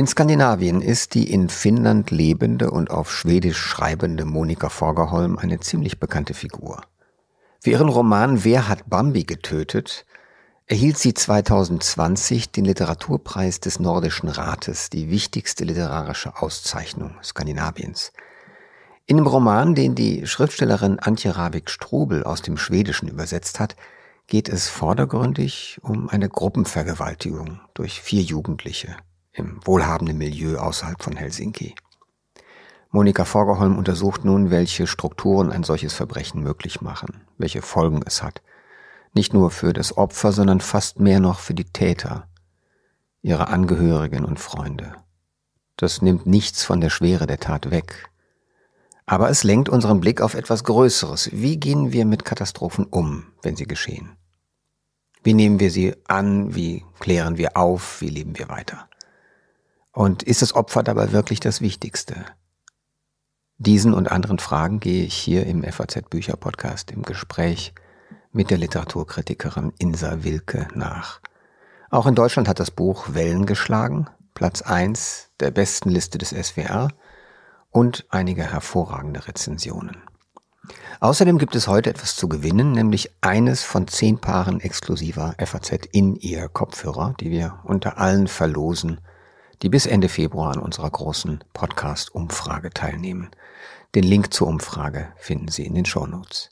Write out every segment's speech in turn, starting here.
In Skandinavien ist die in Finnland lebende und auf Schwedisch schreibende Monika Forgerholm eine ziemlich bekannte Figur. Für ihren Roman Wer hat Bambi getötet erhielt sie 2020 den Literaturpreis des Nordischen Rates, die wichtigste literarische Auszeichnung Skandinaviens. In dem Roman, den die Schriftstellerin Antje Ravik Strubel aus dem Schwedischen übersetzt hat, geht es vordergründig um eine Gruppenvergewaltigung durch vier Jugendliche – im wohlhabenden Milieu außerhalb von Helsinki. Monika Forgerholm untersucht nun, welche Strukturen ein solches Verbrechen möglich machen, welche Folgen es hat. Nicht nur für das Opfer, sondern fast mehr noch für die Täter, ihre Angehörigen und Freunde. Das nimmt nichts von der Schwere der Tat weg. Aber es lenkt unseren Blick auf etwas Größeres. Wie gehen wir mit Katastrophen um, wenn sie geschehen? Wie nehmen wir sie an? Wie klären wir auf? Wie leben wir weiter? Und ist das Opfer dabei wirklich das Wichtigste? Diesen und anderen Fragen gehe ich hier im FAZ Bücher Podcast im Gespräch mit der Literaturkritikerin Insa Wilke nach. Auch in Deutschland hat das Buch Wellen geschlagen, Platz 1 der besten Liste des SWR und einige hervorragende Rezensionen. Außerdem gibt es heute etwas zu gewinnen, nämlich eines von zehn Paaren exklusiver FAZ in ihr Kopfhörer, die wir unter allen verlosen die bis Ende Februar an unserer großen Podcast-Umfrage teilnehmen. Den Link zur Umfrage finden Sie in den Shownotes.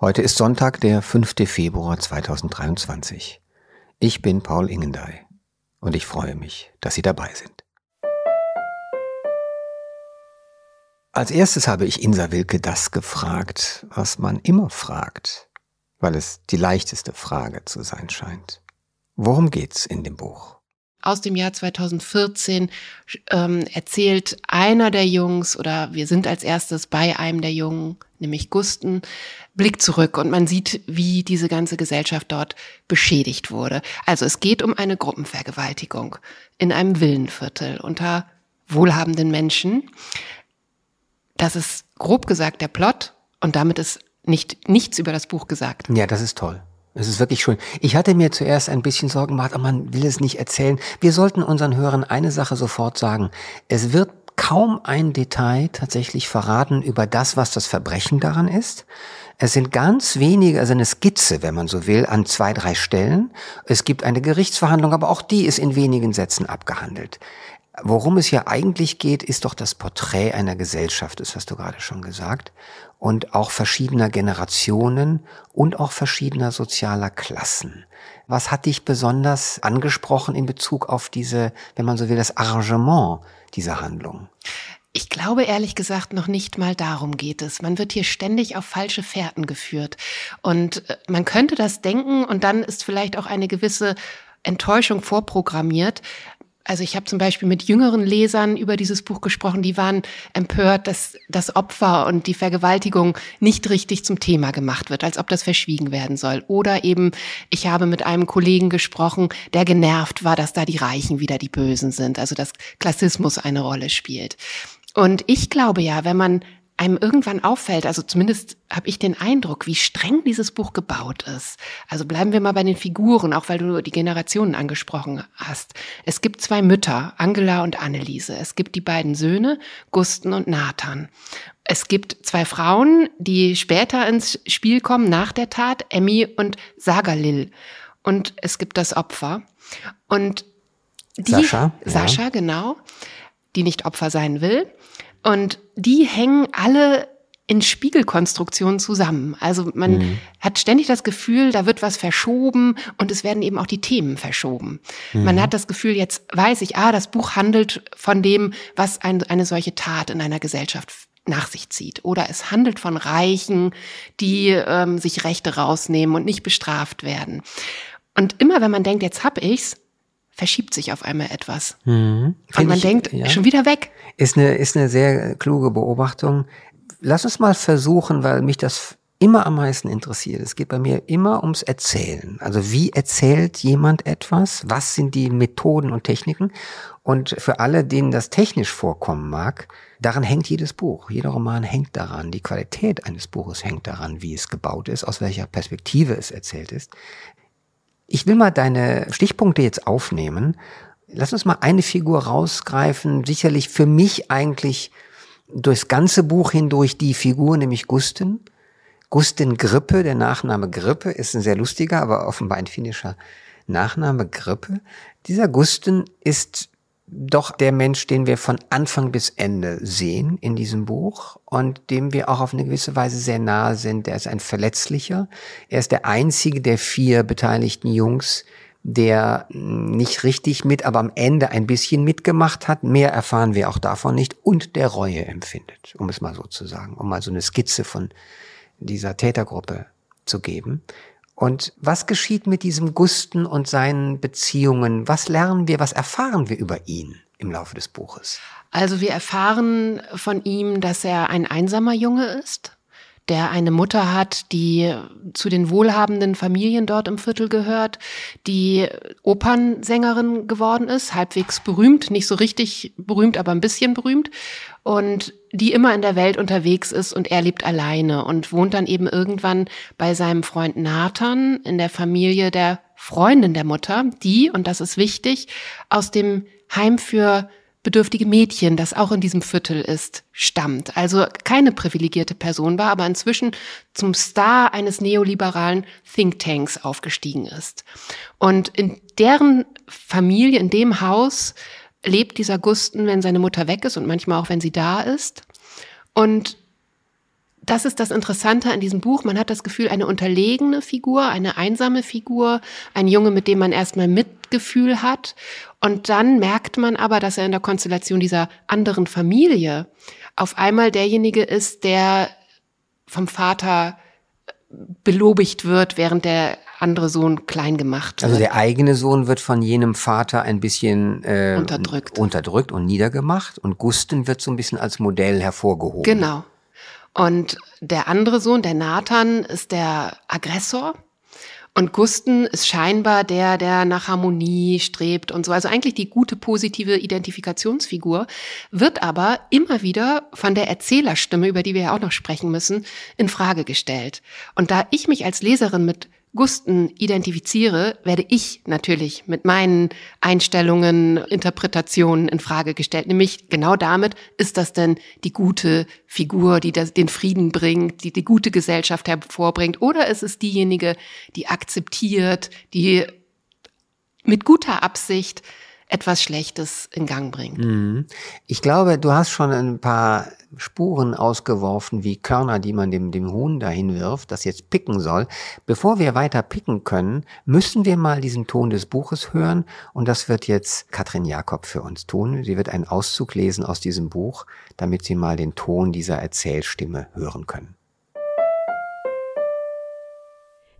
Heute ist Sonntag, der 5. Februar 2023. Ich bin Paul Ingendey und ich freue mich, dass Sie dabei sind. Als erstes habe ich Insa Wilke das gefragt, was man immer fragt, weil es die leichteste Frage zu sein scheint. Worum geht's in dem Buch? aus dem Jahr 2014 ähm, erzählt einer der Jungs oder wir sind als erstes bei einem der Jungen, nämlich Gusten, Blick zurück und man sieht, wie diese ganze Gesellschaft dort beschädigt wurde. Also es geht um eine Gruppenvergewaltigung in einem Villenviertel unter wohlhabenden Menschen. Das ist grob gesagt der Plot und damit ist nicht, nichts über das Buch gesagt. Ja, das ist toll. Es ist wirklich schön. Ich hatte mir zuerst ein bisschen Sorgen gemacht, aber man will es nicht erzählen. Wir sollten unseren Hörern eine Sache sofort sagen. Es wird kaum ein Detail tatsächlich verraten über das, was das Verbrechen daran ist. Es sind ganz wenige, also eine Skizze, wenn man so will, an zwei, drei Stellen. Es gibt eine Gerichtsverhandlung, aber auch die ist in wenigen Sätzen abgehandelt worum es ja eigentlich geht, ist doch das Porträt einer Gesellschaft, das hast du gerade schon gesagt, und auch verschiedener Generationen und auch verschiedener sozialer Klassen. Was hat dich besonders angesprochen in Bezug auf diese, wenn man so will, das Arrangement dieser Handlung? Ich glaube ehrlich gesagt noch nicht mal darum geht es. Man wird hier ständig auf falsche Fährten geführt. Und äh, man könnte das denken und dann ist vielleicht auch eine gewisse Enttäuschung vorprogrammiert also ich habe zum Beispiel mit jüngeren Lesern über dieses Buch gesprochen, die waren empört, dass das Opfer und die Vergewaltigung nicht richtig zum Thema gemacht wird, als ob das verschwiegen werden soll. Oder eben, ich habe mit einem Kollegen gesprochen, der genervt war, dass da die Reichen wieder die Bösen sind, also dass Klassismus eine Rolle spielt. Und ich glaube ja, wenn man einem irgendwann auffällt, also zumindest habe ich den Eindruck, wie streng dieses Buch gebaut ist. Also bleiben wir mal bei den Figuren, auch weil du die Generationen angesprochen hast. Es gibt zwei Mütter, Angela und Anneliese. Es gibt die beiden Söhne, Gusten und Nathan. Es gibt zwei Frauen, die später ins Spiel kommen, nach der Tat, Emmy und Sagalil. Und es gibt das Opfer. Und die, Sascha, Sascha, ja. genau, die nicht Opfer sein will. Und die hängen alle in Spiegelkonstruktionen zusammen. Also man mhm. hat ständig das Gefühl, da wird was verschoben und es werden eben auch die Themen verschoben. Mhm. Man hat das Gefühl, jetzt weiß ich, ah, das Buch handelt von dem, was ein, eine solche Tat in einer Gesellschaft nach sich zieht. Oder es handelt von Reichen, die ähm, sich Rechte rausnehmen und nicht bestraft werden. Und immer wenn man denkt, jetzt hab ich's, verschiebt sich auf einmal etwas. Mhm. Und man ich, denkt, ja. schon wieder weg. Ist eine, ist eine sehr kluge Beobachtung. Lass uns mal versuchen, weil mich das immer am meisten interessiert. Es geht bei mir immer ums Erzählen. Also wie erzählt jemand etwas? Was sind die Methoden und Techniken? Und für alle, denen das technisch vorkommen mag, daran hängt jedes Buch. Jeder Roman hängt daran. Die Qualität eines Buches hängt daran, wie es gebaut ist, aus welcher Perspektive es erzählt ist. Ich will mal deine Stichpunkte jetzt aufnehmen Lass uns mal eine Figur rausgreifen, sicherlich für mich eigentlich durchs ganze Buch hindurch die Figur, nämlich Gustin. Gustin Grippe, der Nachname Grippe, ist ein sehr lustiger, aber offenbar ein finnischer Nachname Grippe. Dieser Gustin ist doch der Mensch, den wir von Anfang bis Ende sehen in diesem Buch und dem wir auch auf eine gewisse Weise sehr nahe sind. Er ist ein Verletzlicher. Er ist der einzige der vier beteiligten Jungs, der nicht richtig mit, aber am Ende ein bisschen mitgemacht hat. Mehr erfahren wir auch davon nicht und der Reue empfindet, um es mal so zu sagen, um mal so eine Skizze von dieser Tätergruppe zu geben. Und was geschieht mit diesem Gusten und seinen Beziehungen? Was lernen wir, was erfahren wir über ihn im Laufe des Buches? Also wir erfahren von ihm, dass er ein einsamer Junge ist, der eine Mutter hat, die zu den wohlhabenden Familien dort im Viertel gehört, die Opernsängerin geworden ist, halbwegs berühmt, nicht so richtig berühmt, aber ein bisschen berühmt und die immer in der Welt unterwegs ist und er lebt alleine und wohnt dann eben irgendwann bei seinem Freund Nathan in der Familie der Freundin der Mutter, die, und das ist wichtig, aus dem Heim für bedürftige Mädchen, das auch in diesem Viertel ist, stammt. Also keine privilegierte Person war, aber inzwischen zum Star eines neoliberalen Thinktanks aufgestiegen ist. Und in deren Familie, in dem Haus, lebt dieser Gusten, wenn seine Mutter weg ist und manchmal auch, wenn sie da ist. Und das ist das Interessante an diesem Buch. Man hat das Gefühl, eine unterlegene Figur, eine einsame Figur, ein Junge, mit dem man erstmal mit Machtgefühl hat. Und dann merkt man aber, dass er in der Konstellation dieser anderen Familie auf einmal derjenige ist, der vom Vater äh, belobigt wird, während der andere Sohn klein gemacht also wird. Also der eigene Sohn wird von jenem Vater ein bisschen äh, unterdrückt. unterdrückt und niedergemacht und Gusten wird so ein bisschen als Modell hervorgehoben. Genau. Und der andere Sohn, der Nathan, ist der Aggressor und Gusten ist scheinbar der, der nach Harmonie strebt und so. Also eigentlich die gute, positive Identifikationsfigur, wird aber immer wieder von der Erzählerstimme, über die wir ja auch noch sprechen müssen, in Frage gestellt. Und da ich mich als Leserin mit Gusten identifiziere, werde ich natürlich mit meinen Einstellungen, Interpretationen in Frage gestellt. Nämlich genau damit, ist das denn die gute Figur, die das, den Frieden bringt, die die gute Gesellschaft hervorbringt? Oder ist es diejenige, die akzeptiert, die mit guter Absicht etwas Schlechtes in Gang bringt. Mhm. Ich glaube, du hast schon ein paar Spuren ausgeworfen, wie Körner, die man dem, dem Huhn dahin wirft, das jetzt picken soll. Bevor wir weiter picken können, müssen wir mal diesen Ton des Buches hören. Und das wird jetzt Katrin Jakob für uns tun. Sie wird einen Auszug lesen aus diesem Buch, damit Sie mal den Ton dieser Erzählstimme hören können.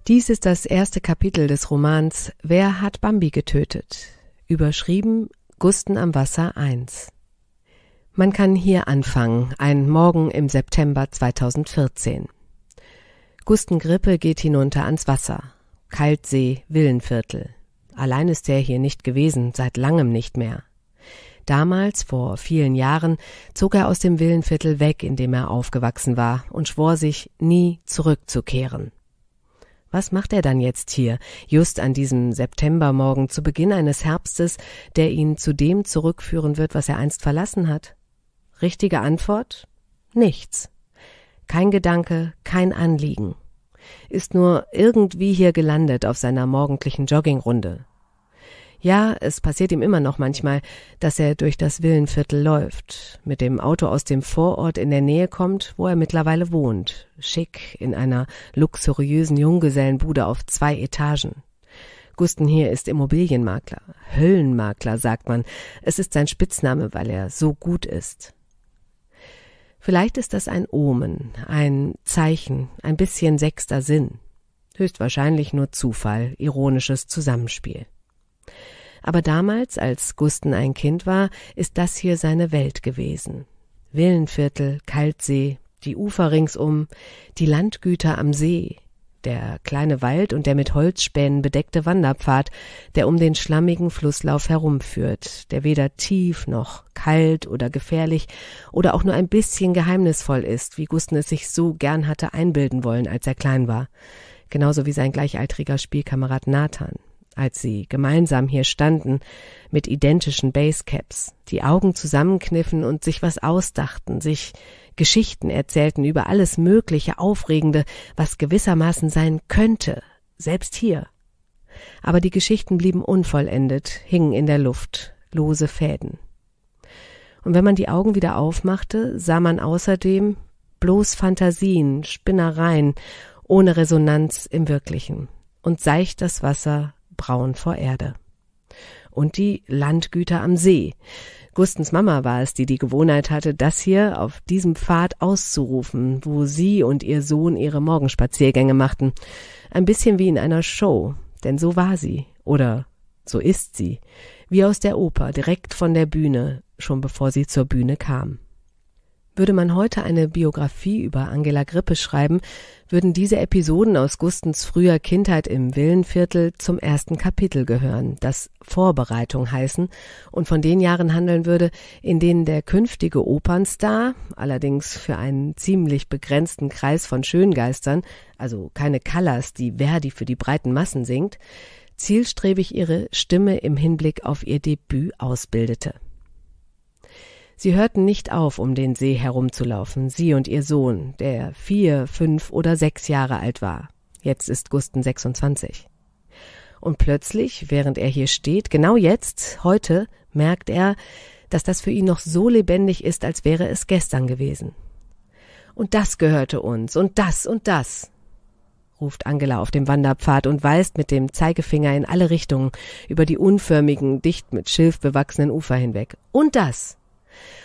Dies ist das erste Kapitel des Romans Wer hat Bambi getötet? überschrieben Gusten am Wasser 1. Man kann hier anfangen, ein Morgen im September 2014. Gusten Grippe geht hinunter ans Wasser. Kaltsee, Villenviertel. Allein ist er hier nicht gewesen, seit langem nicht mehr. Damals, vor vielen Jahren, zog er aus dem Villenviertel weg, in dem er aufgewachsen war, und schwor sich, nie zurückzukehren. Was macht er dann jetzt hier, just an diesem Septembermorgen zu Beginn eines Herbstes, der ihn zu dem zurückführen wird, was er einst verlassen hat? Richtige Antwort? Nichts. Kein Gedanke, kein Anliegen. Ist nur irgendwie hier gelandet auf seiner morgendlichen Joggingrunde, ja, es passiert ihm immer noch manchmal, dass er durch das Villenviertel läuft, mit dem Auto aus dem Vorort in der Nähe kommt, wo er mittlerweile wohnt, schick in einer luxuriösen Junggesellenbude auf zwei Etagen. Gusten hier ist Immobilienmakler, Höllenmakler sagt man. Es ist sein Spitzname, weil er so gut ist. Vielleicht ist das ein Omen, ein Zeichen, ein bisschen sechster Sinn. Höchstwahrscheinlich nur Zufall, ironisches Zusammenspiel. Aber damals, als Gusten ein Kind war, ist das hier seine Welt gewesen. Villenviertel, Kaltsee, die Ufer ringsum, die Landgüter am See, der kleine Wald und der mit Holzspänen bedeckte Wanderpfad, der um den schlammigen Flusslauf herumführt, der weder tief noch kalt oder gefährlich oder auch nur ein bisschen geheimnisvoll ist, wie Gusten es sich so gern hatte einbilden wollen, als er klein war, genauso wie sein gleichaltriger Spielkamerad Nathan als sie gemeinsam hier standen, mit identischen Basecaps, die Augen zusammenkniffen und sich was ausdachten, sich Geschichten erzählten über alles mögliche Aufregende, was gewissermaßen sein könnte, selbst hier. Aber die Geschichten blieben unvollendet, hingen in der Luft, lose Fäden. Und wenn man die Augen wieder aufmachte, sah man außerdem bloß Fantasien, Spinnereien, ohne Resonanz im Wirklichen und seicht das Wasser braun vor Erde. Und die Landgüter am See. Gustens Mama war es, die die Gewohnheit hatte, das hier auf diesem Pfad auszurufen, wo sie und ihr Sohn ihre Morgenspaziergänge machten. Ein bisschen wie in einer Show, denn so war sie oder so ist sie, wie aus der Oper, direkt von der Bühne, schon bevor sie zur Bühne kam. Würde man heute eine Biografie über Angela Grippe schreiben, würden diese Episoden aus Gustens früher Kindheit im Villenviertel zum ersten Kapitel gehören, das Vorbereitung heißen und von den Jahren handeln würde, in denen der künftige Opernstar, allerdings für einen ziemlich begrenzten Kreis von Schöngeistern, also keine Callas, die Verdi für die breiten Massen singt, zielstrebig ihre Stimme im Hinblick auf ihr Debüt ausbildete. Sie hörten nicht auf, um den See herumzulaufen, sie und ihr Sohn, der vier, fünf oder sechs Jahre alt war. Jetzt ist Gusten 26. Und plötzlich, während er hier steht, genau jetzt, heute, merkt er, dass das für ihn noch so lebendig ist, als wäre es gestern gewesen. Und das gehörte uns, und das und das, ruft Angela auf dem Wanderpfad und weist mit dem Zeigefinger in alle Richtungen über die unförmigen, dicht mit Schilf bewachsenen Ufer hinweg. Und das.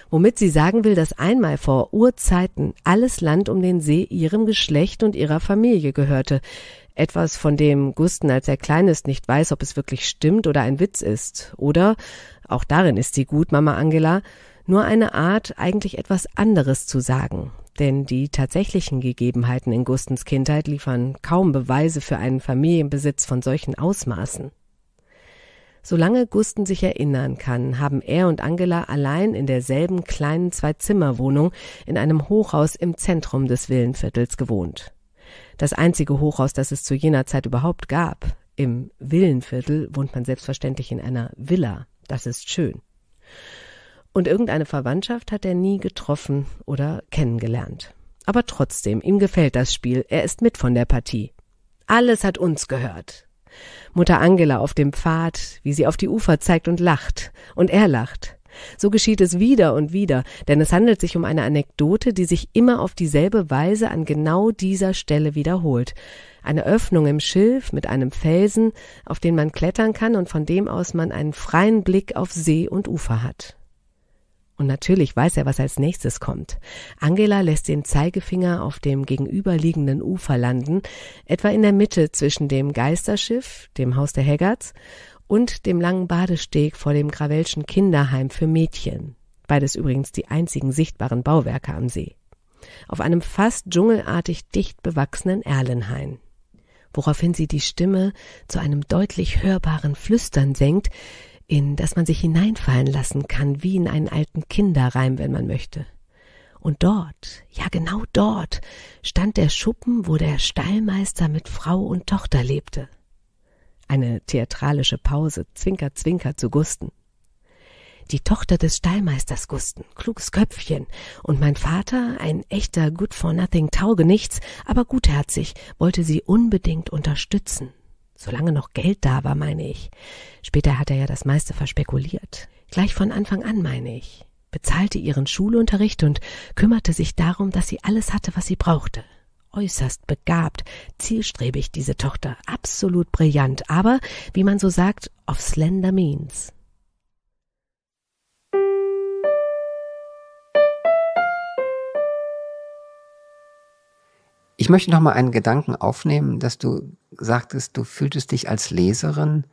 Womit sie sagen will, dass einmal vor Urzeiten alles Land um den See ihrem Geschlecht und ihrer Familie gehörte. Etwas, von dem Gusten, als er klein ist, nicht weiß, ob es wirklich stimmt oder ein Witz ist. Oder, auch darin ist sie gut, Mama Angela, nur eine Art, eigentlich etwas anderes zu sagen. Denn die tatsächlichen Gegebenheiten in Gustens Kindheit liefern kaum Beweise für einen Familienbesitz von solchen Ausmaßen. Solange Gusten sich erinnern kann, haben er und Angela allein in derselben kleinen Zwei-Zimmer-Wohnung in einem Hochhaus im Zentrum des Villenviertels gewohnt. Das einzige Hochhaus, das es zu jener Zeit überhaupt gab. Im Villenviertel wohnt man selbstverständlich in einer Villa. Das ist schön. Und irgendeine Verwandtschaft hat er nie getroffen oder kennengelernt. Aber trotzdem, ihm gefällt das Spiel. Er ist mit von der Partie. Alles hat uns gehört, Mutter Angela auf dem Pfad, wie sie auf die Ufer zeigt und lacht, und er lacht. So geschieht es wieder und wieder, denn es handelt sich um eine Anekdote, die sich immer auf dieselbe Weise an genau dieser Stelle wiederholt. Eine Öffnung im Schilf mit einem Felsen, auf den man klettern kann und von dem aus man einen freien Blick auf See und Ufer hat. Und natürlich weiß er, was als nächstes kommt. Angela lässt den Zeigefinger auf dem gegenüberliegenden Ufer landen, etwa in der Mitte zwischen dem Geisterschiff, dem Haus der Haggards, und dem langen Badesteg vor dem Gravelschen Kinderheim für Mädchen. Beides übrigens die einzigen sichtbaren Bauwerke am See. Auf einem fast dschungelartig dicht bewachsenen Erlenhain woraufhin sie die Stimme zu einem deutlich hörbaren Flüstern senkt, in das man sich hineinfallen lassen kann, wie in einen alten Kinderreim, wenn man möchte. Und dort, ja genau dort, stand der Schuppen, wo der Stallmeister mit Frau und Tochter lebte. Eine theatralische Pause, zwinker, zwinker zu Gusten. Die Tochter des Stallmeisters Gusten, kluges Köpfchen, und mein Vater, ein echter Good-for-Nothing Taugenichts, aber gutherzig, wollte sie unbedingt unterstützen. Solange noch Geld da war, meine ich. Später hat er ja das meiste verspekuliert. Gleich von Anfang an, meine ich. Bezahlte ihren Schulunterricht und kümmerte sich darum, dass sie alles hatte, was sie brauchte. Äußerst begabt, zielstrebig, diese Tochter, absolut brillant, aber, wie man so sagt, of slender means. Ich möchte noch mal einen Gedanken aufnehmen, dass du sagtest, du fühltest dich als Leserin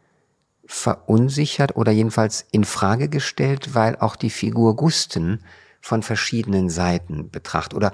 verunsichert oder jedenfalls in Frage gestellt, weil auch die Figur Gusten von verschiedenen Seiten betrachtet oder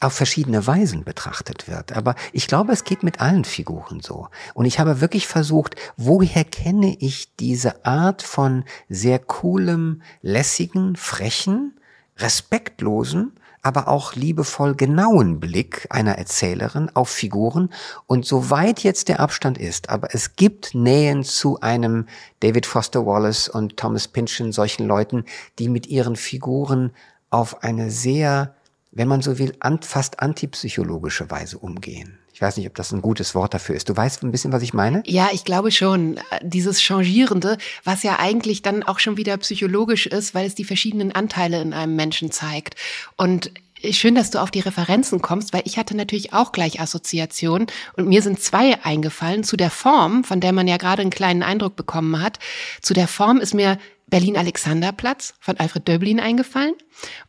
auf verschiedene Weisen betrachtet wird. Aber ich glaube, es geht mit allen Figuren so. Und ich habe wirklich versucht, woher kenne ich diese Art von sehr coolem, lässigen, frechen, respektlosen aber auch liebevoll genauen Blick einer Erzählerin auf Figuren. Und soweit jetzt der Abstand ist, aber es gibt Nähen zu einem David Foster Wallace und Thomas Pynchon, solchen Leuten, die mit ihren Figuren auf eine sehr, wenn man so will, an, fast antipsychologische Weise umgehen ich weiß nicht, ob das ein gutes Wort dafür ist. Du weißt ein bisschen, was ich meine? Ja, ich glaube schon. Dieses Changierende, was ja eigentlich dann auch schon wieder psychologisch ist, weil es die verschiedenen Anteile in einem Menschen zeigt. Und schön, dass du auf die Referenzen kommst, weil ich hatte natürlich auch gleich Assoziationen und mir sind zwei eingefallen zu der Form, von der man ja gerade einen kleinen Eindruck bekommen hat. Zu der Form ist mir Berlin-Alexanderplatz von Alfred Döblin eingefallen.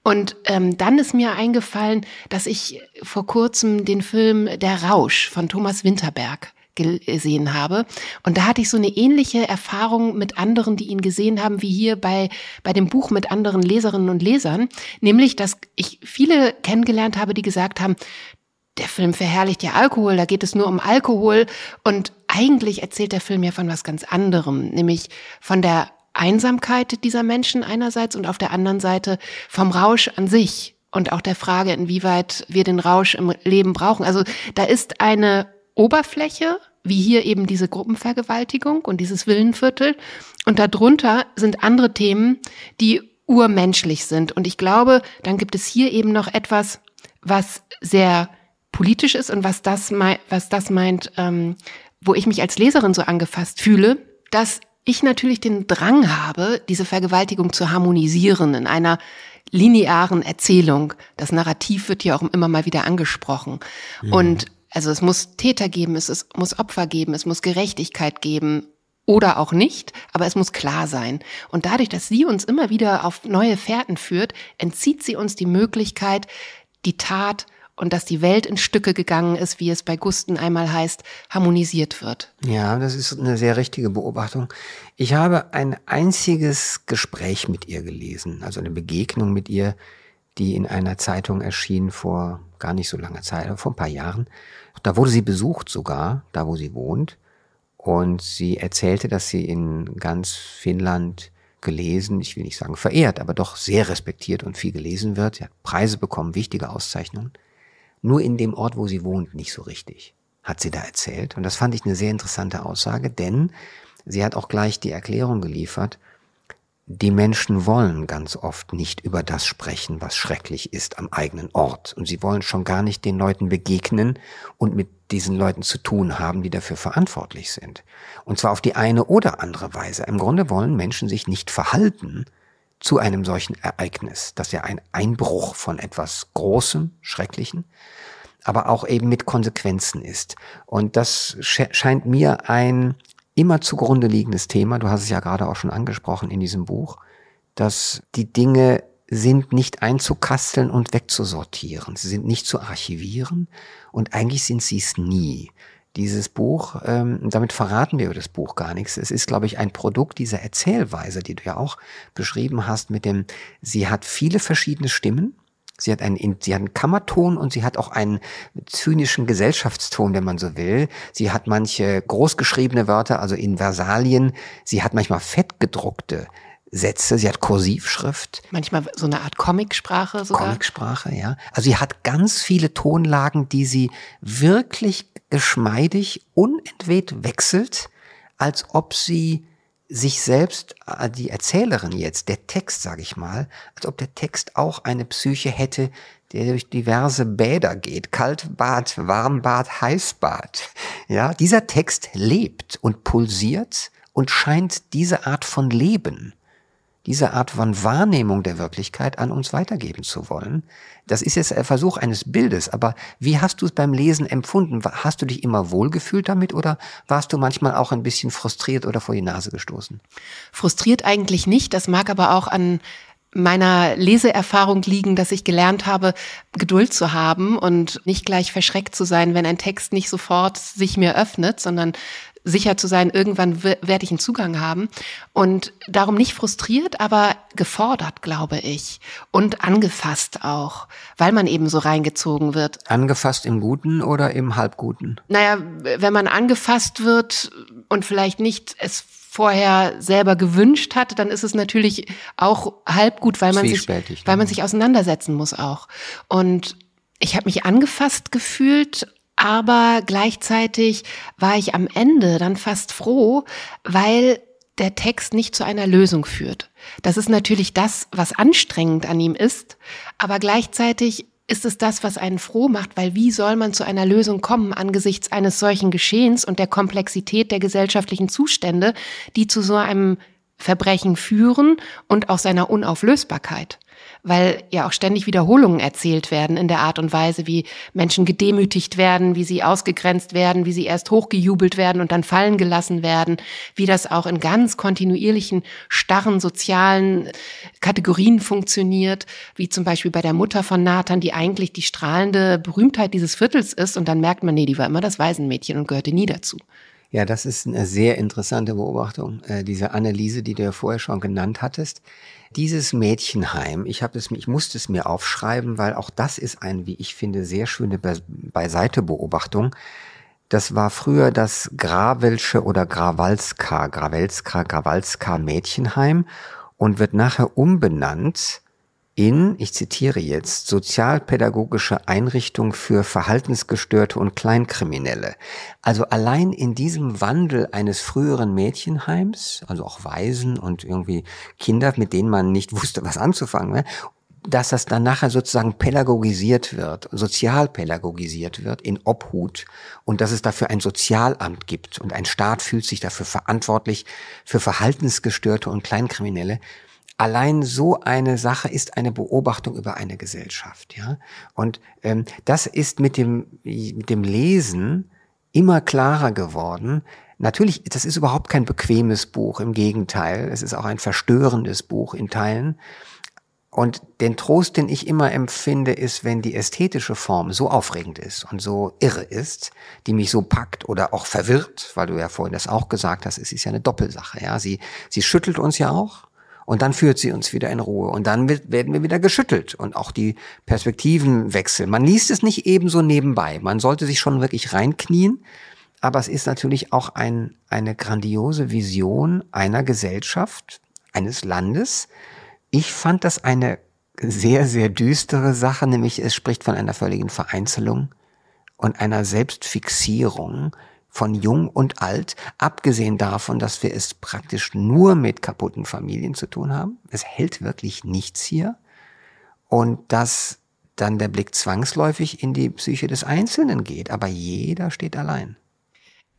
Und ähm, dann ist mir eingefallen, dass ich vor kurzem den Film Der Rausch von Thomas Winterberg gesehen habe. Und da hatte ich so eine ähnliche Erfahrung mit anderen, die ihn gesehen haben, wie hier bei, bei dem Buch mit anderen Leserinnen und Lesern. Nämlich, dass ich viele kennengelernt habe, die gesagt haben, der Film verherrlicht ja Alkohol, da geht es nur um Alkohol. Und eigentlich erzählt der Film ja von was ganz anderem, nämlich von der Einsamkeit dieser Menschen einerseits und auf der anderen Seite vom Rausch an sich und auch der Frage, inwieweit wir den Rausch im Leben brauchen. Also da ist eine Oberfläche, wie hier eben diese Gruppenvergewaltigung und dieses Willenviertel. Und darunter sind andere Themen, die urmenschlich sind. Und ich glaube, dann gibt es hier eben noch etwas, was sehr politisch ist und was das, mei was das meint, ähm, wo ich mich als Leserin so angefasst fühle, dass ich natürlich den Drang habe, diese Vergewaltigung zu harmonisieren in einer linearen Erzählung. Das Narrativ wird ja auch immer mal wieder angesprochen. Ja. Und also es muss Täter geben, es, es muss Opfer geben, es muss Gerechtigkeit geben oder auch nicht, aber es muss klar sein. Und dadurch, dass sie uns immer wieder auf neue Fährten führt, entzieht sie uns die Möglichkeit, die Tat und dass die Welt in Stücke gegangen ist, wie es bei Gusten einmal heißt, harmonisiert wird. Ja, das ist eine sehr richtige Beobachtung. Ich habe ein einziges Gespräch mit ihr gelesen, also eine Begegnung mit ihr, die in einer Zeitung erschien vor gar nicht so langer Zeit, vor ein paar Jahren. Da wurde sie besucht sogar, da wo sie wohnt. Und sie erzählte, dass sie in ganz Finnland gelesen, ich will nicht sagen verehrt, aber doch sehr respektiert und viel gelesen wird. Sie hat Preise bekommen, wichtige Auszeichnungen nur in dem Ort, wo sie wohnt, nicht so richtig, hat sie da erzählt. Und das fand ich eine sehr interessante Aussage, denn sie hat auch gleich die Erklärung geliefert, die Menschen wollen ganz oft nicht über das sprechen, was schrecklich ist am eigenen Ort. Und sie wollen schon gar nicht den Leuten begegnen und mit diesen Leuten zu tun haben, die dafür verantwortlich sind. Und zwar auf die eine oder andere Weise. Im Grunde wollen Menschen sich nicht verhalten, zu einem solchen Ereignis. Das ist ja ein Einbruch von etwas Großem, Schrecklichen, aber auch eben mit Konsequenzen ist. Und das scheint mir ein immer zugrunde liegendes Thema, du hast es ja gerade auch schon angesprochen in diesem Buch, dass die Dinge sind nicht einzukasteln und wegzusortieren. Sie sind nicht zu archivieren und eigentlich sind sie es nie dieses Buch, ähm, damit verraten wir über das Buch gar nichts. Es ist, glaube ich, ein Produkt dieser Erzählweise, die du ja auch beschrieben hast, mit dem, sie hat viele verschiedene Stimmen. Sie hat, einen, sie hat einen Kammerton und sie hat auch einen zynischen Gesellschaftston, wenn man so will. Sie hat manche großgeschriebene Wörter, also in Versalien. Sie hat manchmal fettgedruckte Sätze, sie hat Kursivschrift. Manchmal so eine Art Comicsprache sogar. Comicsprache, ja. Also sie hat ganz viele Tonlagen, die sie wirklich geschmeidig, unentweht wechselt, als ob sie sich selbst, äh, die Erzählerin jetzt, der Text, sage ich mal, als ob der Text auch eine Psyche hätte, der durch diverse Bäder geht. Kaltbad, Warmbad, Heißbad. Ja, dieser Text lebt und pulsiert und scheint diese Art von Leben diese Art von Wahrnehmung der Wirklichkeit an uns weitergeben zu wollen. Das ist jetzt ein Versuch eines Bildes, aber wie hast du es beim Lesen empfunden? Hast du dich immer wohlgefühlt damit oder warst du manchmal auch ein bisschen frustriert oder vor die Nase gestoßen? Frustriert eigentlich nicht, das mag aber auch an meiner Leseerfahrung liegen, dass ich gelernt habe, Geduld zu haben und nicht gleich verschreckt zu sein, wenn ein Text nicht sofort sich mir öffnet, sondern sicher zu sein, irgendwann werde ich einen Zugang haben. Und darum nicht frustriert, aber gefordert, glaube ich. Und angefasst auch, weil man eben so reingezogen wird. Angefasst im Guten oder im Halbguten? Naja, wenn man angefasst wird und vielleicht nicht es vorher selber gewünscht hat, dann ist es natürlich auch halb gut, weil man sich, weil ne? man sich auseinandersetzen muss auch. Und ich habe mich angefasst gefühlt aber gleichzeitig war ich am Ende dann fast froh, weil der Text nicht zu einer Lösung führt. Das ist natürlich das, was anstrengend an ihm ist, aber gleichzeitig ist es das, was einen froh macht, weil wie soll man zu einer Lösung kommen angesichts eines solchen Geschehens und der Komplexität der gesellschaftlichen Zustände, die zu so einem Verbrechen führen und auch seiner Unauflösbarkeit? weil ja auch ständig Wiederholungen erzählt werden in der Art und Weise, wie Menschen gedemütigt werden, wie sie ausgegrenzt werden, wie sie erst hochgejubelt werden und dann fallen gelassen werden, wie das auch in ganz kontinuierlichen, starren sozialen Kategorien funktioniert, wie zum Beispiel bei der Mutter von Nathan, die eigentlich die strahlende Berühmtheit dieses Viertels ist und dann merkt man, nee, die war immer das Waisenmädchen und gehörte nie dazu. Ja, das ist eine sehr interessante Beobachtung, äh, diese Analyse, die du ja vorher schon genannt hattest. Dieses Mädchenheim, ich, hab es, ich musste es mir aufschreiben, weil auch das ist ein, wie ich finde, sehr schöne Be Beiseitebeobachtung. Das war früher das Gravelsche oder Grawalska, Gravelska, Grawalska Mädchenheim und wird nachher umbenannt in, ich zitiere jetzt, sozialpädagogische Einrichtung für Verhaltensgestörte und Kleinkriminelle. Also allein in diesem Wandel eines früheren Mädchenheims, also auch Waisen und irgendwie Kinder, mit denen man nicht wusste, was anzufangen, ne, dass das dann nachher sozusagen pädagogisiert wird, sozialpädagogisiert wird in Obhut und dass es dafür ein Sozialamt gibt und ein Staat fühlt sich dafür verantwortlich für Verhaltensgestörte und Kleinkriminelle allein so eine Sache ist eine Beobachtung über eine Gesellschaft. Ja? Und ähm, das ist mit dem, mit dem Lesen immer klarer geworden. Natürlich, das ist überhaupt kein bequemes Buch, im Gegenteil, es ist auch ein verstörendes Buch in Teilen. Und den Trost, den ich immer empfinde, ist, wenn die ästhetische Form so aufregend ist und so irre ist, die mich so packt oder auch verwirrt, weil du ja vorhin das auch gesagt hast, es ist ja eine Doppelsache. Ja, sie, sie schüttelt uns ja auch und dann führt sie uns wieder in Ruhe und dann werden wir wieder geschüttelt und auch die Perspektiven wechseln. Man liest es nicht ebenso nebenbei. Man sollte sich schon wirklich reinknien, aber es ist natürlich auch ein, eine grandiose Vision einer Gesellschaft, eines Landes. Ich fand das eine sehr, sehr düstere Sache, nämlich es spricht von einer völligen Vereinzelung und einer Selbstfixierung von jung und alt, abgesehen davon, dass wir es praktisch nur mit kaputten Familien zu tun haben. Es hält wirklich nichts hier. Und dass dann der Blick zwangsläufig in die Psyche des Einzelnen geht, aber jeder steht allein.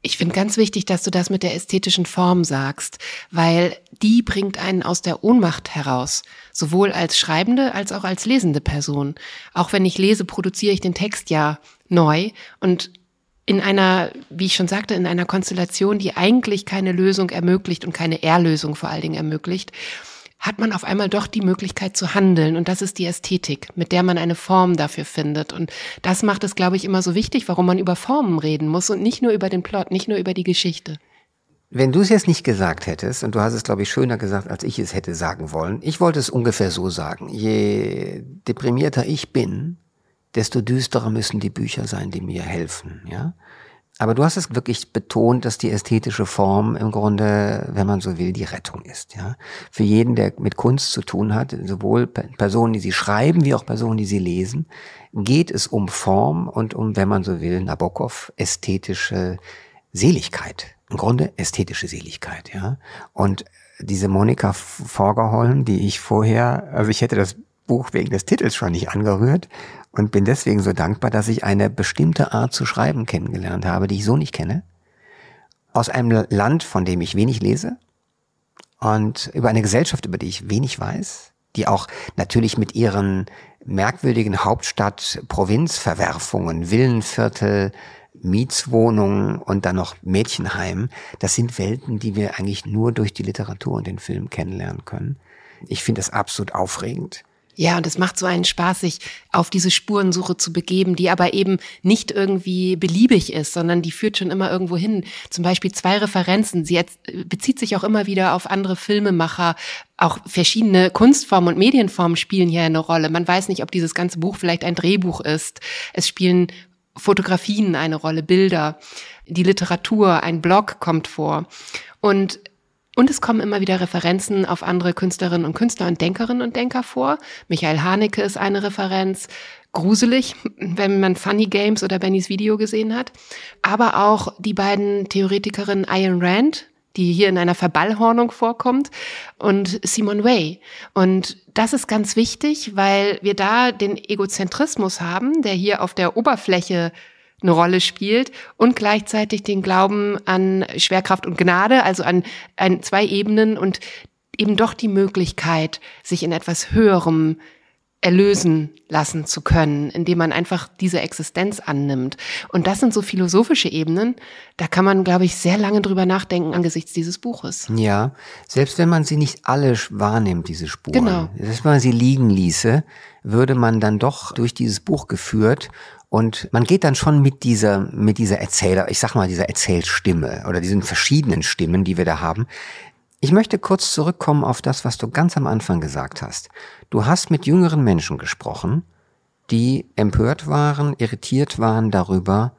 Ich finde ganz wichtig, dass du das mit der ästhetischen Form sagst, weil die bringt einen aus der Ohnmacht heraus, sowohl als schreibende als auch als lesende Person. Auch wenn ich lese, produziere ich den Text ja neu und in einer, wie ich schon sagte, in einer Konstellation, die eigentlich keine Lösung ermöglicht und keine Erlösung vor allen Dingen ermöglicht, hat man auf einmal doch die Möglichkeit zu handeln. Und das ist die Ästhetik, mit der man eine Form dafür findet. Und das macht es, glaube ich, immer so wichtig, warum man über Formen reden muss und nicht nur über den Plot, nicht nur über die Geschichte. Wenn du es jetzt nicht gesagt hättest, und du hast es, glaube ich, schöner gesagt, als ich es hätte sagen wollen, ich wollte es ungefähr so sagen, je deprimierter ich bin, desto düsterer müssen die Bücher sein, die mir helfen, ja. Aber du hast es wirklich betont, dass die ästhetische Form im Grunde, wenn man so will, die Rettung ist. Ja? Für jeden, der mit Kunst zu tun hat, sowohl Personen, die sie schreiben, wie auch Personen, die sie lesen, geht es um Form und um, wenn man so will, Nabokov, ästhetische Seligkeit. Im Grunde ästhetische Seligkeit. Ja? Und diese Monika Vorgeholm, die ich vorher, also ich hätte das Buch wegen des Titels schon nicht angerührt und bin deswegen so dankbar, dass ich eine bestimmte Art zu schreiben kennengelernt habe, die ich so nicht kenne. Aus einem Land, von dem ich wenig lese und über eine Gesellschaft, über die ich wenig weiß, die auch natürlich mit ihren merkwürdigen hauptstadt provinzverwerfungen Villenviertel, Mietswohnungen und dann noch Mädchenheim, das sind Welten, die wir eigentlich nur durch die Literatur und den Film kennenlernen können. Ich finde das absolut aufregend. Ja, und es macht so einen Spaß, sich auf diese Spurensuche zu begeben, die aber eben nicht irgendwie beliebig ist, sondern die führt schon immer irgendwo hin. Zum Beispiel zwei Referenzen. Sie jetzt, bezieht sich auch immer wieder auf andere Filmemacher. Auch verschiedene Kunstformen und Medienformen spielen hier eine Rolle. Man weiß nicht, ob dieses ganze Buch vielleicht ein Drehbuch ist. Es spielen Fotografien eine Rolle, Bilder, die Literatur, ein Blog kommt vor. Und und es kommen immer wieder Referenzen auf andere Künstlerinnen und Künstler und Denkerinnen und Denker vor. Michael Haneke ist eine Referenz. Gruselig, wenn man Funny Games oder Bennys Video gesehen hat. Aber auch die beiden Theoretikerinnen Ayn Rand, die hier in einer Verballhornung vorkommt, und Simone Way. Und das ist ganz wichtig, weil wir da den Egozentrismus haben, der hier auf der Oberfläche eine Rolle spielt und gleichzeitig den Glauben an Schwerkraft und Gnade, also an, an zwei Ebenen und eben doch die Möglichkeit, sich in etwas Höherem erlösen lassen zu können, indem man einfach diese Existenz annimmt. Und das sind so philosophische Ebenen, da kann man, glaube ich, sehr lange drüber nachdenken angesichts dieses Buches. Ja, selbst wenn man sie nicht alle wahrnimmt, diese Spuren, genau. selbst wenn man sie liegen ließe, würde man dann doch durch dieses Buch geführt und man geht dann schon mit dieser, mit dieser Erzähler, ich sag mal, dieser Erzählstimme oder diesen verschiedenen Stimmen, die wir da haben. Ich möchte kurz zurückkommen auf das, was du ganz am Anfang gesagt hast. Du hast mit jüngeren Menschen gesprochen, die empört waren, irritiert waren darüber,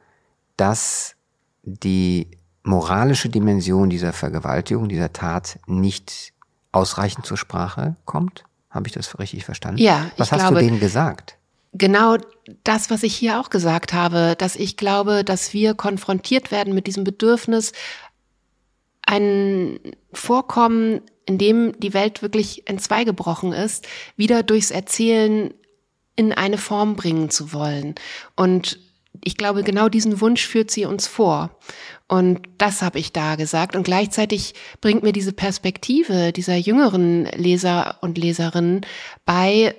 dass die moralische Dimension dieser Vergewaltigung, dieser Tat nicht ausreichend zur Sprache kommt. Habe ich das richtig verstanden? Ja. Was hast glaube, du denen gesagt? genau das, was ich hier auch gesagt habe, dass ich glaube, dass wir konfrontiert werden mit diesem Bedürfnis, ein Vorkommen, in dem die Welt wirklich entzweigebrochen ist, wieder durchs Erzählen in eine Form bringen zu wollen. Und ich glaube, genau diesen Wunsch führt sie uns vor. Und das habe ich da gesagt. Und gleichzeitig bringt mir diese Perspektive dieser jüngeren Leser und Leserinnen bei,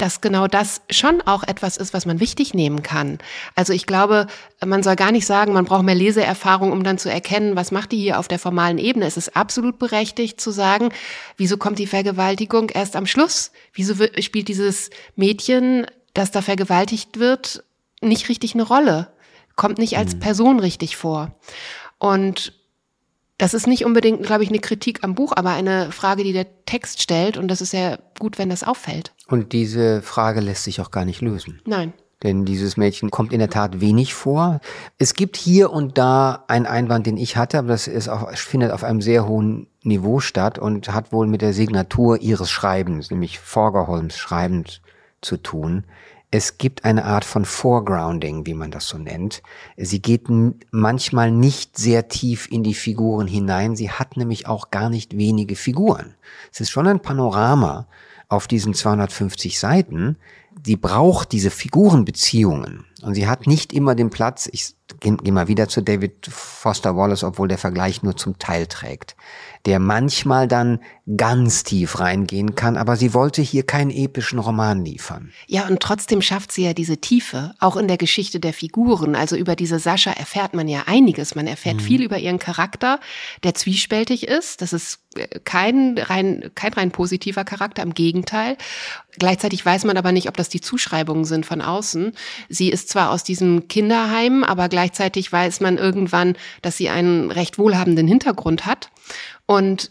dass genau das schon auch etwas ist, was man wichtig nehmen kann. Also ich glaube, man soll gar nicht sagen, man braucht mehr Leseerfahrung, um dann zu erkennen, was macht die hier auf der formalen Ebene. Es ist absolut berechtigt zu sagen, wieso kommt die Vergewaltigung erst am Schluss? Wieso spielt dieses Mädchen, das da vergewaltigt wird, nicht richtig eine Rolle? Kommt nicht als hm. Person richtig vor. Und das ist nicht unbedingt, glaube ich, eine Kritik am Buch, aber eine Frage, die der Text stellt. Und das ist ja gut, wenn das auffällt. Und diese Frage lässt sich auch gar nicht lösen. Nein. Denn dieses Mädchen kommt in der Tat wenig vor. Es gibt hier und da einen Einwand, den ich hatte, aber das ist auch, findet auf einem sehr hohen Niveau statt und hat wohl mit der Signatur ihres Schreibens, nämlich Forgerholms Schreibens, zu tun es gibt eine Art von Foregrounding, wie man das so nennt. Sie geht manchmal nicht sehr tief in die Figuren hinein. Sie hat nämlich auch gar nicht wenige Figuren. Es ist schon ein Panorama auf diesen 250 Seiten. Sie braucht diese Figurenbeziehungen und sie hat nicht immer den Platz. Ich gehe geh mal wieder zu David Foster Wallace, obwohl der Vergleich nur zum Teil trägt der manchmal dann ganz tief reingehen kann, aber sie wollte hier keinen epischen Roman liefern. Ja, und trotzdem schafft sie ja diese Tiefe, auch in der Geschichte der Figuren. Also über diese Sascha erfährt man ja einiges. Man erfährt mhm. viel über ihren Charakter, der zwiespältig ist. Das ist äh, kein rein, kein rein positiver Charakter, im Gegenteil. Gleichzeitig weiß man aber nicht, ob das die Zuschreibungen sind von außen. Sie ist zwar aus diesem Kinderheim, aber gleichzeitig weiß man irgendwann, dass sie einen recht wohlhabenden Hintergrund hat. Und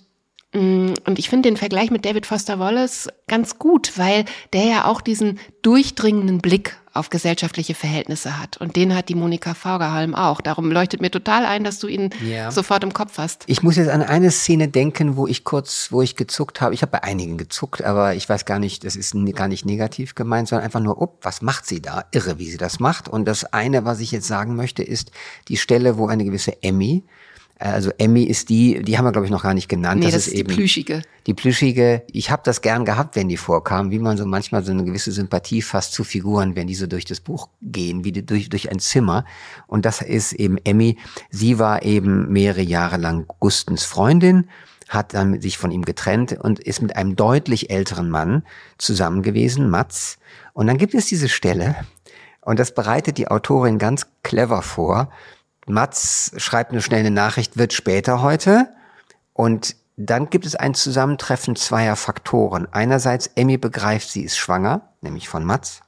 mm, und ich finde den Vergleich mit David Foster Wallace ganz gut, weil der ja auch diesen durchdringenden Blick auf gesellschaftliche Verhältnisse hat. Und den hat die Monika Faugerhalm auch. Darum leuchtet mir total ein, dass du ihn ja. sofort im Kopf hast. Ich muss jetzt an eine Szene denken, wo ich kurz, wo ich gezuckt habe. Ich habe bei einigen gezuckt, aber ich weiß gar nicht, das ist gar nicht negativ gemeint, sondern einfach nur, up, was macht sie da? Irre, wie sie das macht. Und das eine, was ich jetzt sagen möchte, ist die Stelle, wo eine gewisse Emmy also Emmy ist die, die haben wir glaube ich noch gar nicht genannt. Nee, das, das ist, ist die eben plüschige. Die plüschige. Ich habe das gern gehabt, wenn die vorkam, wie man so manchmal so eine gewisse Sympathie fast zu Figuren, wenn die so durch das Buch gehen, wie die durch, durch ein Zimmer. Und das ist eben Emmy. Sie war eben mehrere Jahre lang Gustens Freundin hat dann sich von ihm getrennt und ist mit einem deutlich älteren Mann zusammen gewesen, Mats. Und dann gibt es diese Stelle, und das bereitet die Autorin ganz clever vor, Mats schreibt nur schnell eine Nachricht, wird später heute. Und dann gibt es ein Zusammentreffen zweier Faktoren. Einerseits, Emmy begreift, sie ist schwanger, nämlich von Mats.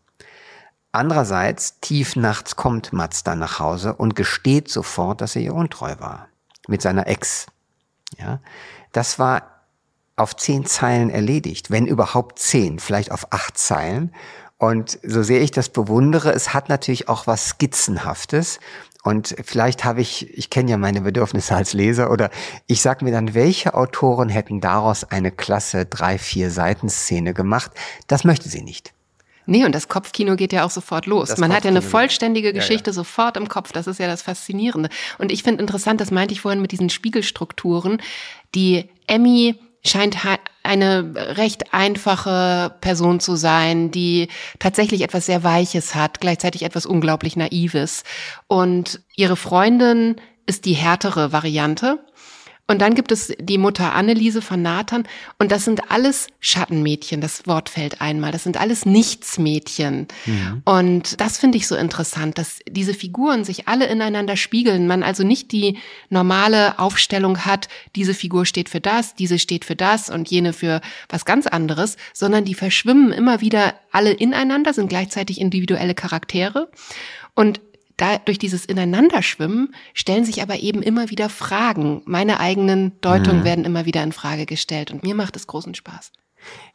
Andererseits, tief nachts kommt Mats dann nach Hause und gesteht sofort, dass er ihr untreu war. Mit seiner Ex. Ja. Das war auf zehn Zeilen erledigt, wenn überhaupt zehn, vielleicht auf acht Zeilen. Und so sehr ich das bewundere, es hat natürlich auch was Skizzenhaftes. Und vielleicht habe ich, ich kenne ja meine Bedürfnisse als Leser, oder ich sage mir dann, welche Autoren hätten daraus eine klasse drei, vier Seiten-Szene gemacht? Das möchte sie nicht. Nee, und das Kopfkino geht ja auch sofort los. Das Man Kopfkino hat ja eine vollständige Geschichte ja, ja. sofort im Kopf. Das ist ja das Faszinierende. Und ich finde interessant, das meinte ich vorhin mit diesen Spiegelstrukturen, die Emmy scheint eine recht einfache Person zu sein, die tatsächlich etwas sehr Weiches hat, gleichzeitig etwas unglaublich Naives. Und ihre Freundin ist die härtere Variante. Und dann gibt es die Mutter Anneliese von Nathan. Und das sind alles Schattenmädchen. Das Wort fällt einmal. Das sind alles Nichtsmädchen. Ja. Mhm. Und das finde ich so interessant, dass diese Figuren sich alle ineinander spiegeln. Man also nicht die normale Aufstellung hat, diese Figur steht für das, diese steht für das und jene für was ganz anderes, sondern die verschwimmen immer wieder alle ineinander, sind gleichzeitig individuelle Charaktere. Und da durch dieses Ineinanderschwimmen stellen sich aber eben immer wieder Fragen. Meine eigenen Deutungen mhm. werden immer wieder in Frage gestellt und mir macht es großen Spaß.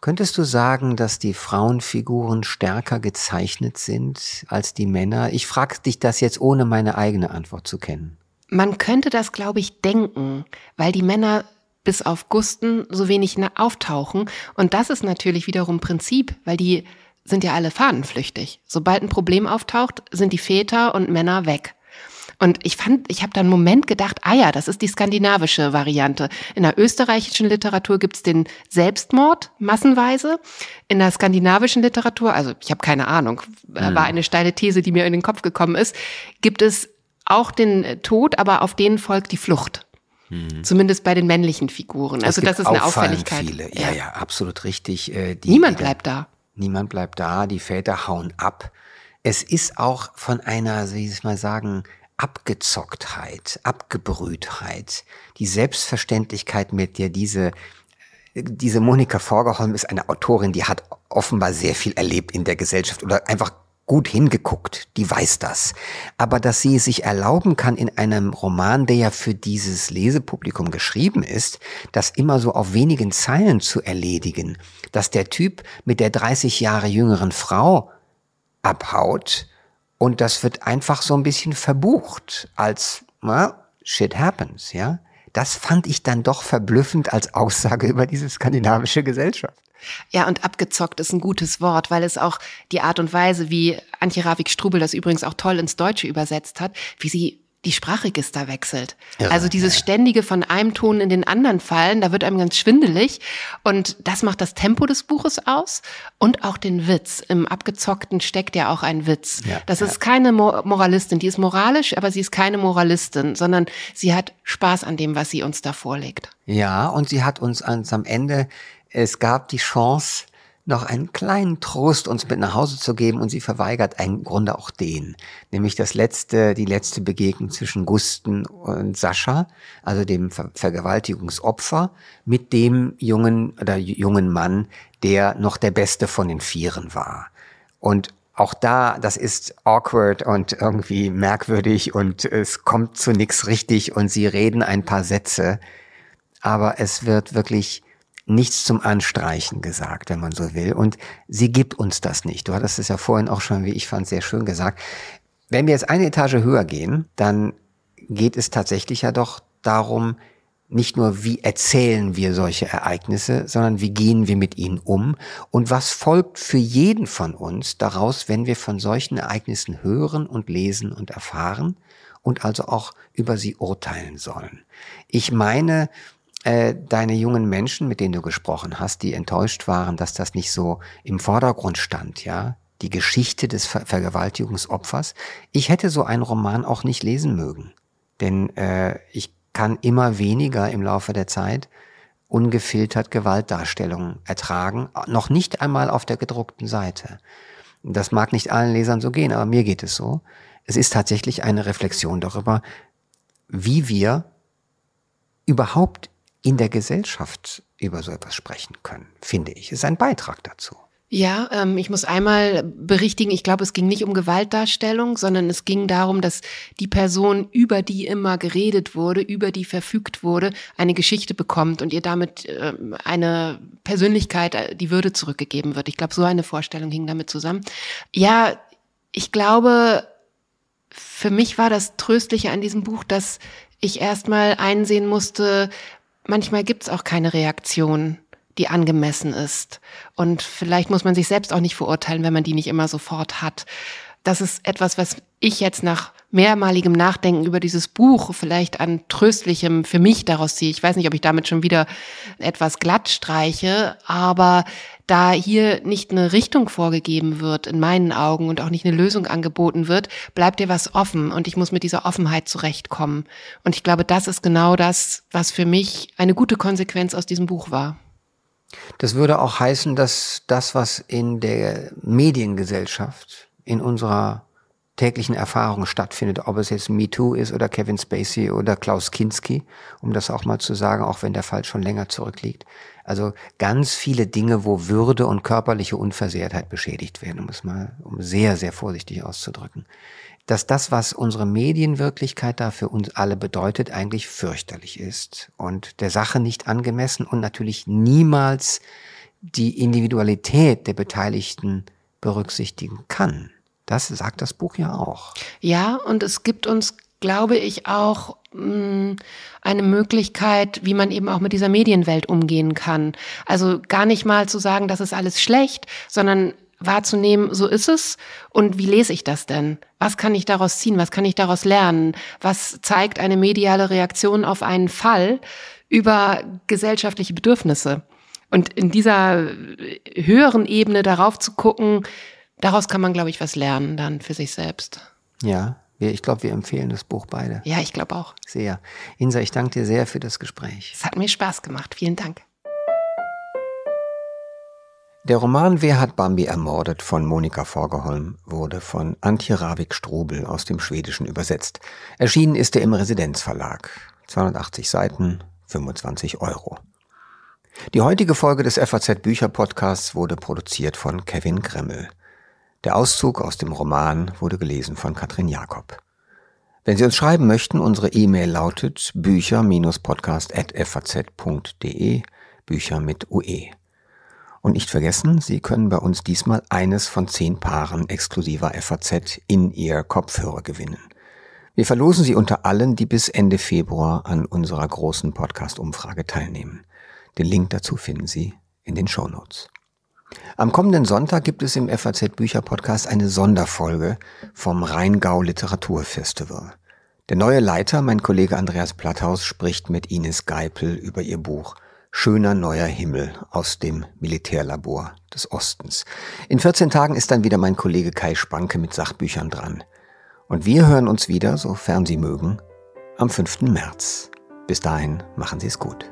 Könntest du sagen, dass die Frauenfiguren stärker gezeichnet sind als die Männer? Ich frage dich das jetzt ohne meine eigene Antwort zu kennen. Man könnte das, glaube ich, denken, weil die Männer bis auf Gusten so wenig auftauchen. Und das ist natürlich wiederum Prinzip, weil die sind ja alle fadenflüchtig. Sobald ein Problem auftaucht, sind die Väter und Männer weg. Und ich fand, ich habe da einen Moment gedacht, ah ja, das ist die skandinavische Variante. In der österreichischen Literatur gibt's den Selbstmord massenweise. In der skandinavischen Literatur, also ich habe keine Ahnung, äh, hm. war eine steile These, die mir in den Kopf gekommen ist, gibt es auch den äh, Tod, aber auf den folgt die Flucht. Mhm. Zumindest bei den männlichen Figuren. Also das ist eine Auffälligkeit. Viele. Ja, ja, absolut richtig. Äh, die, Niemand bleibt da. Niemand bleibt da, die Väter hauen ab. Es ist auch von einer, wie soll ich mal sagen, Abgezocktheit, Abgebrühtheit, die Selbstverständlichkeit, mit der diese, diese Monika Vorgeholm ist eine Autorin, die hat offenbar sehr viel erlebt in der Gesellschaft oder einfach gut hingeguckt, die weiß das. Aber dass sie es sich erlauben kann, in einem Roman, der ja für dieses Lesepublikum geschrieben ist, das immer so auf wenigen Zeilen zu erledigen, dass der Typ mit der 30 Jahre jüngeren Frau abhaut und das wird einfach so ein bisschen verbucht als, na, shit happens, ja. Das fand ich dann doch verblüffend als Aussage über diese skandinavische Gesellschaft. Ja, und abgezockt ist ein gutes Wort, weil es auch die Art und Weise, wie Antje Ravik-Strubel das übrigens auch toll ins Deutsche übersetzt hat, wie sie die Sprachregister wechselt. Ja, also dieses ja. ständige von einem Ton in den anderen fallen, da wird einem ganz schwindelig. Und das macht das Tempo des Buches aus und auch den Witz. Im Abgezockten steckt ja auch ein Witz. Ja, das ist keine Mo Moralistin, die ist moralisch, aber sie ist keine Moralistin, sondern sie hat Spaß an dem, was sie uns da vorlegt. Ja, und sie hat uns ans, am Ende es gab die Chance, noch einen kleinen Trost uns mit nach Hause zu geben und sie verweigert im Grunde auch den, nämlich das letzte, die letzte Begegnung zwischen Gusten und Sascha, also dem Ver Vergewaltigungsopfer, mit dem jungen oder jungen Mann, der noch der Beste von den Vieren war. Und auch da, das ist awkward und irgendwie merkwürdig und es kommt zu nichts richtig und sie reden ein paar Sätze, aber es wird wirklich nichts zum Anstreichen gesagt, wenn man so will. Und sie gibt uns das nicht. Du hattest es ja vorhin auch schon, wie ich fand, sehr schön gesagt. Wenn wir jetzt eine Etage höher gehen, dann geht es tatsächlich ja doch darum, nicht nur wie erzählen wir solche Ereignisse, sondern wie gehen wir mit ihnen um und was folgt für jeden von uns daraus, wenn wir von solchen Ereignissen hören und lesen und erfahren und also auch über sie urteilen sollen. Ich meine, äh, deine jungen Menschen, mit denen du gesprochen hast, die enttäuscht waren, dass das nicht so im Vordergrund stand, ja? Die Geschichte des Ver Vergewaltigungsopfers. Ich hätte so einen Roman auch nicht lesen mögen, denn äh, ich kann immer weniger im Laufe der Zeit ungefiltert Gewaltdarstellungen ertragen, noch nicht einmal auf der gedruckten Seite. Das mag nicht allen Lesern so gehen, aber mir geht es so. Es ist tatsächlich eine Reflexion darüber, wie wir überhaupt in der Gesellschaft über so etwas sprechen können, finde ich. Ist ein Beitrag dazu. Ja, ähm, ich muss einmal berichtigen, ich glaube, es ging nicht um Gewaltdarstellung, sondern es ging darum, dass die Person, über die immer geredet wurde, über die verfügt wurde, eine Geschichte bekommt und ihr damit äh, eine Persönlichkeit, äh, die Würde zurückgegeben wird. Ich glaube, so eine Vorstellung hing damit zusammen. Ja, ich glaube, für mich war das Tröstliche an diesem Buch, dass ich erstmal einsehen musste, manchmal gibt es auch keine Reaktion, die angemessen ist. Und vielleicht muss man sich selbst auch nicht verurteilen, wenn man die nicht immer sofort hat das ist etwas, was ich jetzt nach mehrmaligem Nachdenken über dieses Buch vielleicht an Tröstlichem für mich daraus ziehe. Ich weiß nicht, ob ich damit schon wieder etwas glatt streiche, aber da hier nicht eine Richtung vorgegeben wird, in meinen Augen, und auch nicht eine Lösung angeboten wird, bleibt dir was offen und ich muss mit dieser Offenheit zurechtkommen. Und ich glaube, das ist genau das, was für mich eine gute Konsequenz aus diesem Buch war. Das würde auch heißen, dass das, was in der Mediengesellschaft in unserer täglichen Erfahrung stattfindet, ob es jetzt MeToo ist oder Kevin Spacey oder Klaus Kinski, um das auch mal zu sagen, auch wenn der Fall schon länger zurückliegt. Also ganz viele Dinge, wo Würde und körperliche Unversehrtheit beschädigt werden, um es mal um sehr, sehr vorsichtig auszudrücken. Dass das, was unsere Medienwirklichkeit da für uns alle bedeutet, eigentlich fürchterlich ist und der Sache nicht angemessen und natürlich niemals die Individualität der Beteiligten berücksichtigen kann. Das sagt das Buch ja auch. Ja, und es gibt uns, glaube ich, auch mh, hm, eine Möglichkeit, wie man eben auch mit dieser Medienwelt umgehen kann. Also gar nicht mal zu sagen, das ist alles schlecht, sondern wahrzunehmen, so ist es und wie lese ich das denn? Was kann ich daraus ziehen? Was kann ich daraus lernen? Was zeigt eine mediale Reaktion auf einen Fall über gesellschaftliche Bedürfnisse? Und in dieser äh, höheren Ebene darauf zu gucken, Daraus kann man, glaube ich, was lernen dann für sich selbst. Ja, ich glaube, wir empfehlen das Buch beide. Ja, ich glaube auch. Sehr. Insa, ich danke dir sehr für das Gespräch. Es hat mir Spaß gemacht. Vielen Dank. Der Roman Wer hat Bambi ermordet von Monika Forgeholm wurde von Antje Ravik Strobel aus dem Schwedischen übersetzt. Erschienen ist er im Residenzverlag. 280 Seiten, 25 Euro. Die heutige Folge des FAZ Bücher Podcasts wurde produziert von Kevin Gremmel. Der Auszug aus dem Roman wurde gelesen von Katrin Jakob. Wenn Sie uns schreiben möchten, unsere E-Mail lautet bücher-podcast.faz.de, Bücher mit UE. Und nicht vergessen, Sie können bei uns diesmal eines von zehn Paaren exklusiver FAZ in Ihr Kopfhörer gewinnen. Wir verlosen sie unter allen, die bis Ende Februar an unserer großen Podcast-Umfrage teilnehmen. Den Link dazu finden Sie in den Show Notes. Am kommenden Sonntag gibt es im FAZ Bücher Podcast eine Sonderfolge vom Rheingau Literaturfestival. Der neue Leiter, mein Kollege Andreas Platthaus, spricht mit Ines Geipel über ihr Buch Schöner neuer Himmel aus dem Militärlabor des Ostens. In 14 Tagen ist dann wieder mein Kollege Kai Spanke mit Sachbüchern dran. Und wir hören uns wieder, sofern Sie mögen, am 5. März. Bis dahin machen Sie es gut.